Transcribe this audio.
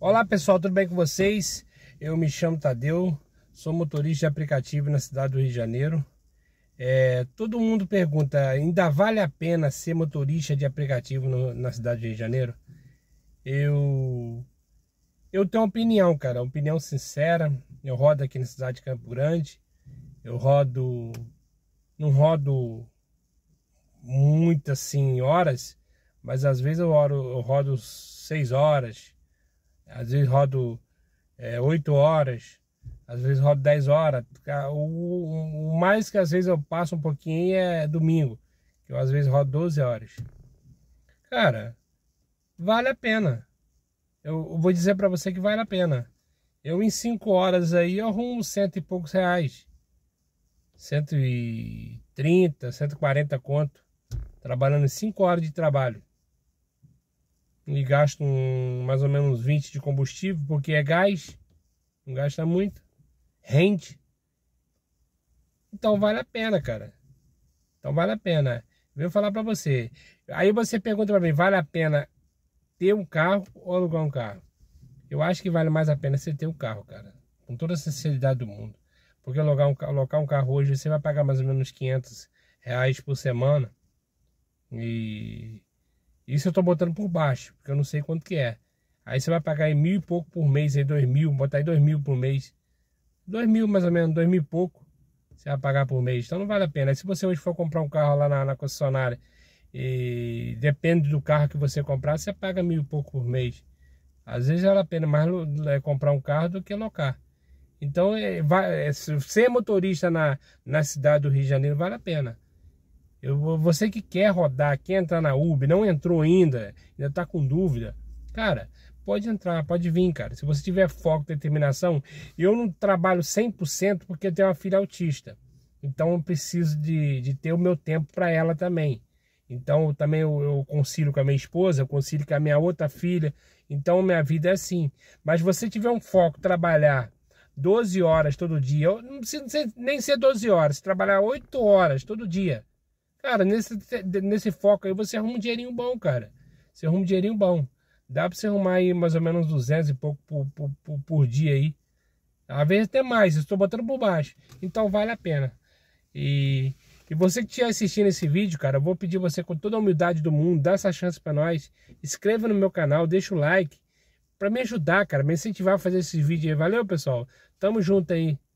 Olá pessoal, tudo bem com vocês? Eu me chamo Tadeu, sou motorista de aplicativo na cidade do Rio de Janeiro. É, todo mundo pergunta, ainda vale a pena ser motorista de aplicativo no, na cidade do Rio de Janeiro? Eu, eu tenho uma opinião, cara, uma opinião sincera. Eu rodo aqui na cidade de Campo Grande, eu rodo, não rodo muitas assim horas, mas às vezes eu, oro, eu rodo seis horas, às vezes rodo é, 8 horas, às vezes rodo 10 horas. O, o, mais que às vezes eu passo um pouquinho é domingo, que eu às vezes rodo 12 horas. Cara, vale a pena. Eu, eu vou dizer para você que vale a pena. Eu em 5 horas aí eu arrumo cento e poucos reais. 130, 140 conto. Trabalhando 5 horas de trabalho e gasto um, mais ou menos 20 de combustível, porque é gás, não gasta muito, rende. Então vale a pena, cara. Então vale a pena. vou falar para você. Aí você pergunta para mim, vale a pena ter um carro ou alugar um carro? Eu acho que vale mais a pena você ter um carro, cara. Com toda a sinceridade do mundo. Porque alugar um, alugar um carro hoje, você vai pagar mais ou menos 500 reais por semana. E isso eu estou botando por baixo, porque eu não sei quanto que é. Aí você vai pagar aí mil e pouco por mês, aí dois mil, botar aí dois mil por mês. Dois mil mais ou menos, dois mil e pouco você vai pagar por mês. Então não vale a pena. Aí se você hoje for comprar um carro lá na, na concessionária e depende do carro que você comprar, você paga mil e pouco por mês. Às vezes vale a pena mais é, comprar um carro do que alocar. Então, é, vai, é, ser é motorista na, na cidade do Rio de Janeiro vale a pena. Eu, você que quer rodar, quer entrar na Uber, não entrou ainda, ainda está com dúvida, cara, pode entrar, pode vir, cara. Se você tiver foco, determinação, eu não trabalho 100% porque eu tenho uma filha autista. Então eu preciso de, de ter o meu tempo para ela também. Então também eu, eu concilio com a minha esposa, eu concilio com a minha outra filha. Então minha vida é assim. Mas você tiver um foco, trabalhar 12 horas todo dia, eu não precisa nem ser 12 horas, trabalhar 8 horas todo dia Cara, nesse, nesse foco aí você arruma um dinheirinho bom, cara. Você arruma um dinheirinho bom. Dá pra você arrumar aí mais ou menos 200 e pouco por, por, por, por dia aí. Às vezes até mais, eu estou botando por baixo. Então vale a pena. E, e você que estiver assistindo esse vídeo, cara, eu vou pedir você com toda a humildade do mundo, dá essa chance para nós. Inscreva no meu canal, deixa o like para me ajudar, cara, me incentivar a fazer esse vídeo aí. Valeu, pessoal. Tamo junto aí.